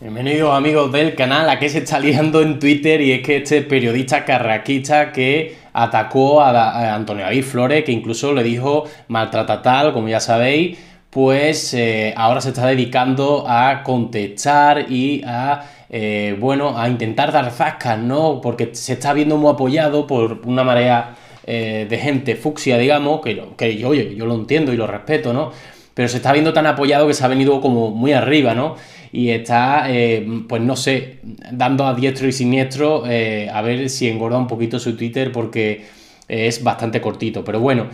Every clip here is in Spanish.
Bienvenidos amigos del canal, a qué se está liando en Twitter y es que este periodista carraquista que atacó a, eh, Antonio David Flores, que incluso le dijo maltrata tal, como ya sabéis, pues eh, ahora se está dedicando a contestar y a eh, bueno, a intentar dar zascas, ¿no? Porque se está viendo muy apoyado por una marea eh, de gente fucsia, digamos, que, que yo, yo lo entiendo y lo respeto, ¿no? Pero se está viendo tan apoyado que se ha venido como muy arriba, ¿no? Y está, eh, pues no sé, dando a diestro y siniestro eh, a ver si engorda un poquito su Twitter porque es bastante cortito. Pero bueno,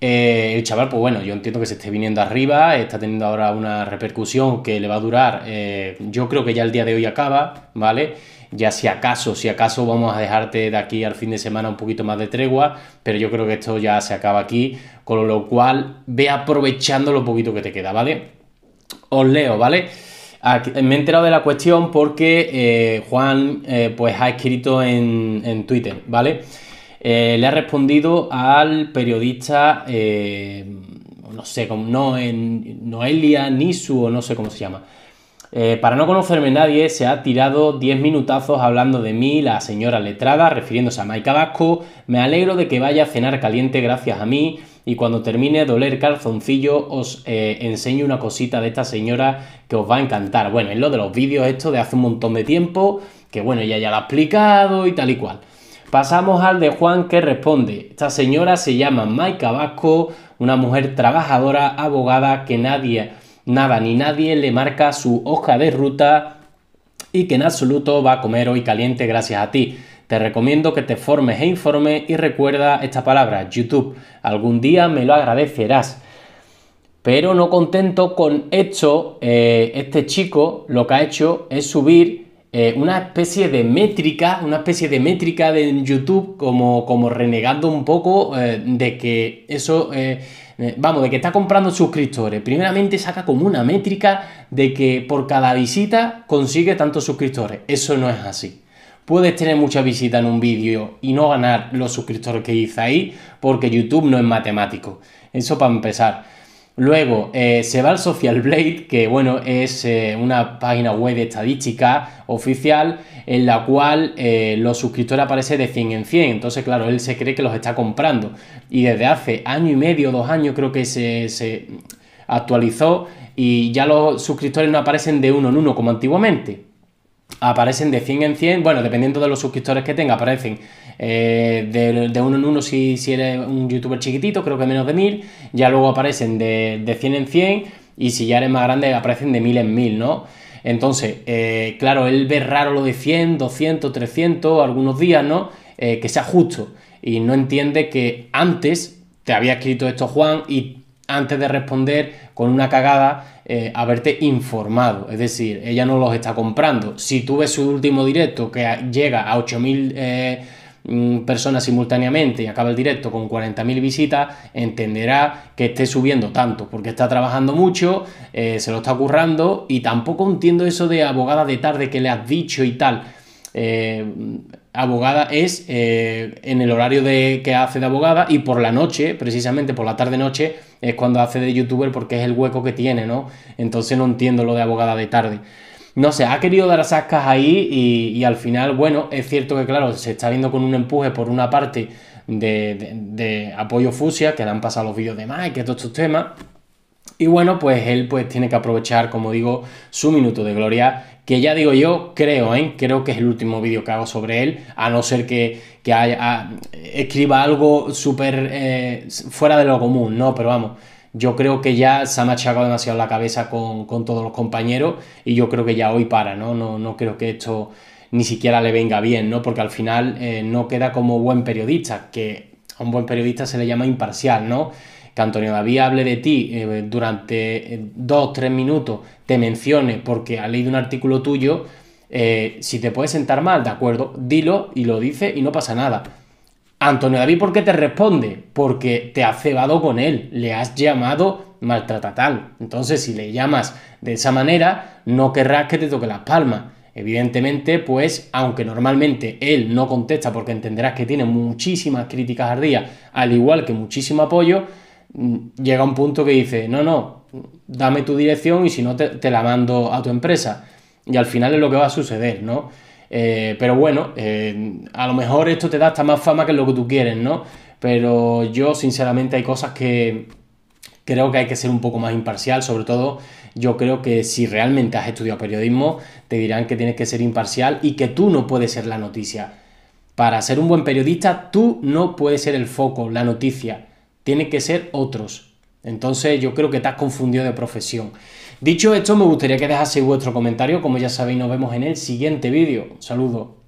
el chaval, pues bueno, yo entiendo que se esté viniendo arriba, está teniendo ahora una repercusión que le va a durar, yo creo que ya el día de hoy acaba, ¿vale? ya si acaso, si acaso vamos a dejarte de aquí al fin de semana un poquito más de tregua, pero yo creo que esto ya se acaba aquí, con lo cual ve aprovechando lo poquito que te queda, ¿vale? Os leo, ¿vale? me he enterado de la cuestión porque eh, Juan eh, pues ha escrito en, Twitter, ¿vale? Eh, le ha respondido al periodista, no sé, no, Noelia Nisu o no sé cómo se llama. Eh, para no conocerme nadie, se ha tirado 10 minutazos hablando de mí, la señora letrada, refiriéndose a Maika Vasco. Me alegro de que vaya a cenar caliente gracias a mí. Y cuando termine de oler calzoncillo, os eh, enseño una cosita de esta señora que os va a encantar. Bueno, es lo de los vídeos, estos de hace un montón de tiempo, que bueno, ya ya lo ha explicado y tal y cual. Pasamos al de Juan que responde. Esta señora se llama Maika Vasco, una mujer trabajadora, abogada que nadie nada ni nadie le marca su hoja de ruta y que en absoluto va a comer hoy caliente gracias a ti. Te recomiendo que te formes e informes y recuerda esta palabra, YouTube. Algún día me lo agradecerás. Pero no contento con esto, eh, este chico lo que ha hecho es subir eh, una especie de métrica, una especie de métrica de YouTube como, renegando un poco eh, de que eso, eh, vamos, de que está comprando suscriptores. Primeramente saca como una métrica de que por cada visita consigue tantos suscriptores. Eso no es así. Puedes tener muchas visitas en un vídeo y no ganar los suscriptores que hice ahí porque YouTube no es matemático. Eso para empezar. Luego eh, se va al Social Blade, que bueno, es eh, una página web de estadística oficial en la cual eh, los suscriptores aparecen de 100 en 100. Entonces, claro, él se cree que los está comprando. Y desde hace año y medio, dos años creo que se actualizó y ya los suscriptores no aparecen de uno en uno como antiguamente aparecen de 100 en 100, bueno, dependiendo de los suscriptores que tenga, aparecen eh, de, uno en uno si, eres un youtuber chiquitito, creo que menos de 1000, ya luego aparecen de, 100 en 100 y si ya eres más grande aparecen de 1000 en 1000, ¿no? Entonces, eh, claro, él ve raro lo de 100, 200, 300, algunos días, ¿no? Eh, que sea justo y no entiende que antes te había escrito esto Juan y antes de responder con una cagada, eh, haberte informado. Es decir, ella no los está comprando. Si tú ves su último directo que llega a 8.000 eh, mm, personas simultáneamente y acaba el directo con 40.000 visitas, entenderá que esté subiendo tanto, porque está trabajando mucho, eh, se lo está currando y tampoco entiendo eso de abogada de tarde que le has dicho y tal abogada es eh, en el horario de, que hace de abogada y por la noche, precisamente por la tarde-noche, es cuando hace de youtuber porque es el hueco que tiene, ¿no? Entonces no entiendo lo de abogada de tarde. No sé, ha querido dar ascas ahí y, al final, bueno, es cierto que claro, se está viendo con un empuje por una parte de, apoyo fusia, que le han pasado los vídeos de Mike, todos estos temas. Y bueno, pues él pues tiene que aprovechar, como digo, su minuto de gloria, que ya digo yo, creo, ¿eh? creo que es el último vídeo que hago sobre él, a no ser que, haya, ah, escriba algo súper eh, fuera de lo común, ¿no? Pero vamos, yo creo que ya se ha machacado demasiado la cabeza con, todos los compañeros y yo creo que ya hoy para, ¿no? No, no creo que esto ni siquiera le venga bien, ¿no? Porque al final eh, no queda como buen periodista, que a un buen periodista se le llama imparcial, ¿no? Antonio David hable de ti eh, durante eh, dos, tres minutos, te mencione porque ha leído un artículo tuyo, eh, si te puedes sentar mal, de acuerdo, dilo y lo dice y no pasa nada. Antonio David, ¿por qué te responde? Porque te has cebado con él, le has llamado maltratatal. Entonces, si le llamas de esa manera, no querrás que te toque las palmas. Evidentemente, pues, aunque normalmente él no contesta porque entenderás que tiene muchísimas críticas al al igual que muchísimo apoyo, llega un punto que dice, no, no, dame tu dirección y si no te, la mando a tu empresa. Y al final es lo que va a suceder, ¿no? Eh, pero bueno, eh, a lo mejor esto te da hasta más fama que lo que tú quieres, ¿no? Pero yo, sinceramente, hay cosas que creo que hay que ser un poco más imparcial. Sobre todo, yo creo que si realmente has estudiado periodismo, te dirán que tienes que ser imparcial y que tú no puedes ser la noticia. Para ser un buen periodista, tú no puedes ser el foco, la noticia. Tienen que ser otros. Entonces yo creo que te has confundido de profesión. Dicho esto, me gustaría que dejaseis vuestro comentario, como ya sabéis, nos vemos en el siguiente vídeo. Un saludo.